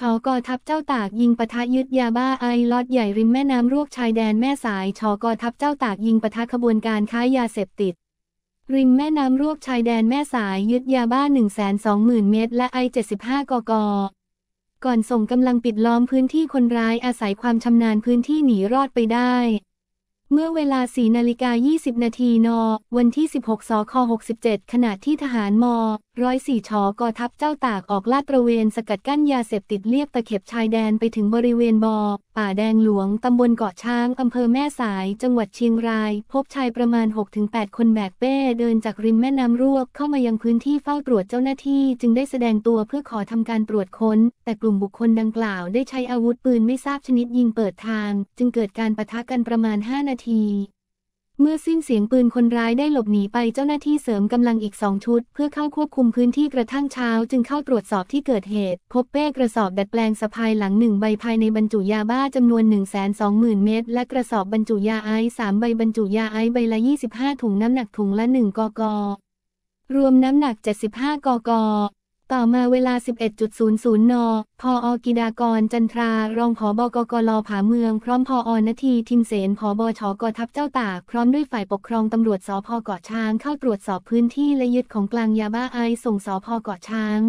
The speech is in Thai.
ชอกทับเจ้าตากยิงปะทะยึดยาบ้าไอลอดใหญ่ริมแม่น้ำรวกชายแดนแม่สายชอกทับเจ้าตากยิงปะทะขบวนการค้ายาเสพติดริมแม่น้ำรวกชายแดนแม่สายยึดยาบ้า120,000เม็ดและไอ 75กกก่อนส่งกำลังปิดล้อมพื้นที่คนร้ายอาศัยความชำนาญพื้นที่หนีรอดไปได้เมื่อเวลา4นาฬิกา20นาทีนวันที่ 16สค67ขณะที่ทหารมร้อยสี่ชอกอทัพเจ้าตากออกลาดตระเวนสกัดกั้นยาเสพติดเลียบตะเข็บชายแดนไปถึงบริเวณบอป่าแดงหลวงตำบลเกาะช้างอำเภอแม่สาย จังหวัดเชียงราย พบชายประมาณ 6-8 คนแบกเป้เดินจากริมแม่น้ำรวกเข้ามายังพื้นที่เฝ้าตรวจเจ้าหน้าที่จึงได้แสดงตัวเพื่อขอทำการตรวจค้น แต่กลุ่มบุคคลดังกล่าว ได้ใช้อาวุธปืนไม่ทราบชนิดยิงเปิดทาง จึงเกิดการปะทะกันประมาณ5นาทีเมื่อสิ้นเสียงปืนคนร้ายได้หลบหนีไปเจ้าหน้าที่เสริมกำลังอีกสองชุด เพื่อเข้าควบคุมพื้นที่กระทั่งเช้าจึงเข้าตรวจสอบที่เกิดเหตุ พบเป้กระสอบดัดแปลงสะพายหลังหนึ่งใบภายในบรรจุยาบ้าจำนวน 1 2 0 0 0 0 เมตร และกระสอบบรรจุยาไอซ์สามใบบรรจุยาไอซ์ใบละ 25 ถุงน้ำหนักถุงละ 1 กกรวมน้ำหนัก75กกต่อมาเวลา 11.00 นพออกิดากรจันทรา รองผอบกกลผาเมืองพร้อมพออนาทีทิมเสนผอบชกทัพเจ้าตากพร้อมด้วยฝ่ายปกครองตำรวจสพเกาะช้างเข้าตรวจสอบพื้นที่และยึดของกลางยาบ้าไอส่งสพเกาะช้าง